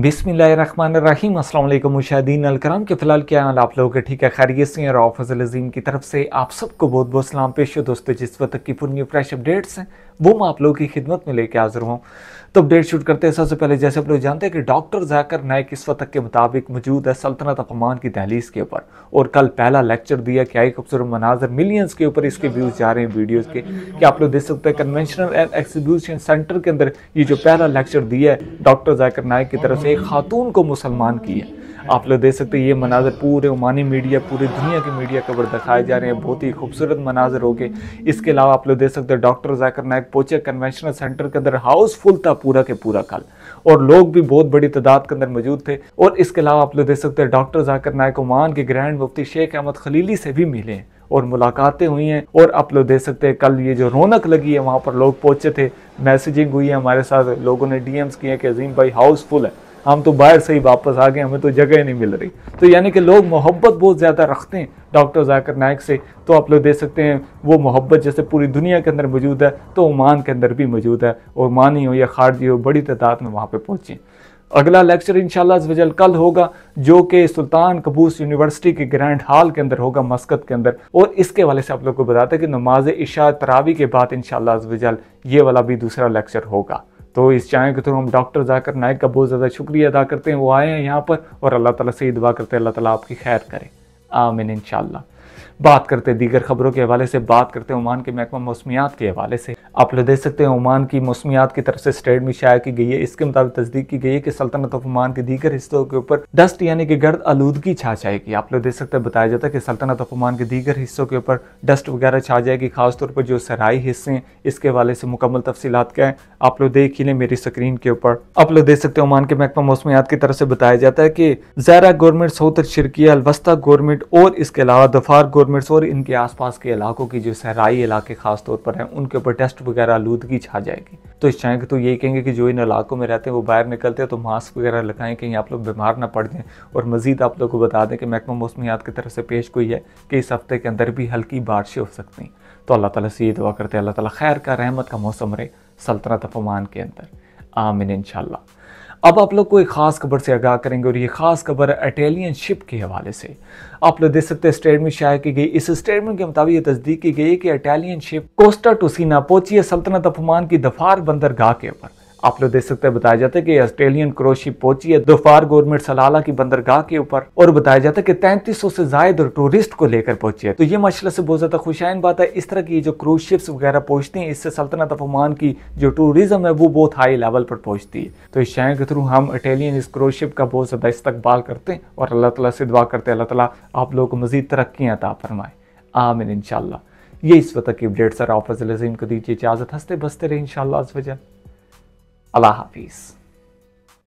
बिसमीम अल्लाम मुशादीन अलकराम के फ़िलहाल क्या हाल आप लोगों के ठीक है खैरियत से और फजल अजीम की तरफ से आप सबको बहुत बहुत सलाम पेश हो दोस्तों जिस वक्त की पुरानी फ्रेश अपडेट्स हैं वो मैं आप लोगों की खिदमत में लेके हाजिर हूँ तो अपडेट शूट करते हैं सबसे पहले जैसे आप लोग जानते हैं कि डॉक्टर जाकर नाइक इस वक्त के मुताबिक मौजूद है सल्तनत अपमान की दहलीस के ऊपर और कल पहला लेक्चर दिया क्या ही खूबसूरत मनाजर मिलियंस के ऊपर इसके व्यूज जा रहे हैं वीडियोज़ के कि आप लोग देख सकते हैं कन्वेंशनल एंड एक्सीब्यूशन सेंटर के अंदर ये जो पहला लेक्चर दिया है डॉक्टर जाकर नायक की तरफ से एक खातून को मुसलमान की है आप लोग देख सकते हैं ये मनाजर पूरे ओमानी मीडिया पूरी दुनिया की मीडिया कवर दिखाए जा रहे हैं बहुत ही खूबसूरत मनाजर हो गए इसके अलावा आप लोग देख सकते हैं डॉक्टर जाकर नायक पोचे कन्वेंशनल सेंटर के अंदर हाउसफुल था पूरा के पूरा कल और लोग भी बहुत बड़ी तादाद के अंदर मौजूद थे और इसके अलावा आप लोग देख सकते हैं डॉक्टर जाकर नायक ओमान के grand mufti Sheikh Ahmed Khalili से भी मिले हैं और मुलाकातें हुई हैं और आप लोग देख सकते हैं कल ये जो रौनक लगी है वहाँ पर लोग पहुँचे थे मैसेजिंग हुई है हमारे साथ लोगों ने डीएम्स किए कि अजीम भाई हाउसफुल है हम तो बाहर से ही वापस आ गए हमें तो जगह नहीं मिल रही तो यानी कि लोग मोहब्बत बहुत ज़्यादा रखते हैं डॉक्टर जाकर नायक से तो आप लोग देख सकते हैं वो मोहब्बत जैसे पूरी दुनिया के अंदर मौजूद है तो ओमान के अंदर भी मौजूद है ओमानी हो या खारजी हो बड़ी तादाद में वहाँ पर पहुँचें अगला लेक्चर इंशाल्लाह वजल कल होगा जो कि सुल्तान कबूस यूनिवर्सिटी के ग्रैंड हॉल के अंदर होगा मस्कत के अंदर और इसके वाले से आप लोग को बताते हैं कि नमाज इशा तरावी के बाद इंशाल्लाह वजल ये वाला भी दूसरा लेक्चर होगा तो इस चैनल के थ्रू हम डॉक्टर जाकर नायक का बहुत ज़्यादा शुक्रिया अदा करते हैं वो आए हैं यहाँ पर और अल्लाह ताला से ही दुआ करते हैं अल्लाह ताला आपकी खैर करे आमिन इन बात करते दीगर खबरों के हवाले से बात करते ओमान के महकमा मौसमियात के हवाले से आप लोग देख सकते हैं ओमान की मौसमियात की तरफ से स्टेट में शाया की गई है इसके मुताबिक तस्दीक की गई है कि सल्तनत ऑफ ओमान के दीगर हिस्सों के ऊपर डस्ट यानी कि गर्द आलूदगी छा जाएगी आप लोग देख सकते हैं बताया जाता है कि सल्तनत ऑफ ओमान के दीगर हिस्सों के ऊपर डस्ट वगैरह छा जाएगी खासतौर पर जो सराई हिस्से हैं इसके हवाले से मुकम्मल तफसीत क्या है आप लोग देख ही लें मेरी स्क्रीन के ऊपर आप लोग देख सकते हैं ओमान के महकमा मौसमियात की तरफ से बताया जाता है कि जैरा गवर्नमेंट सऊतर शिरकिया अलवस्ता गवर्नमेंट और इसके अलावा दफार गुरमिर्स और इनके आसपास के इलाकों की जो सहराई इलाके खास तौर पर हैं उनके ऊपर टेस्ट वगैरह आलूदगी छा जाएगी तो इस चाहेंगे तो यही कहेंगे कि जो इन इलाकों में रहते हैं वो बाहर निकलते हैं तो मास्क वगैरह लगाएं कहीं आप लोग बीमार ना पड़ जाएँ और मजीद आप लोग को बता दें कि महकमा मौसमियात की तरफ से पेश गई है कि इस हफ्ते के अंदर भी हल्की बारिशें हो सकती हैं तो अल्लाह तला से ये दुआ करते हैं अल्लाह तैर खैर का रहमत का मौसम रहे सल्तनत अफमान के अंदर आमिन इन अब आप लोग को एक ख़ास खबर से आगाह करेंगे और ये ख़ास खबर इटालियन शिप के हवाले से आप लोग देख सकते हैं स्टेटमेंट शायद की गई इस स्टेटमेंट के मुताबिक ये तस्दीक की गई है कि इटालियन शिप कोस्टा टूसिना है सल्तनत अफमान की दफार बंदरगाह के ऊपर आप लोग देख सकते हैं बताया जाता है कि ऑस्ट्रेलियन क्रोशी पहुंची है दोपहर गवर्नमेंट सलाला की बंदरगाह के ऊपर और बताया जाता है कि तैंतीस सौ से ज्यादा टूरिस्ट को लेकर पहुंची है तो ये माशाला से बहुत ज्यादा खुशाइन बात है इस तरह की जो क्रूज शिप्स वगैरह पहुंचती है इससे सल्तनत अफमान की जो टूरिज्म है वो बहुत हाई लेवल पर पहुंचती है तो इस शहर के थ्रू हम इटालियन इस क्रूज शिप का बहुत ज्यादा इस्तकबाल करते हैं और अल्लाह तला से दुआ करते हैं अल्लाह तला आप लोगों को मजीद तरक्की अता फरमाए आमिन इनशाला ये इस वक्त की अपडेट सर ऑफर जिले को दीजिए इजाजत हंसते बसते रहे इन Allah Hafiz.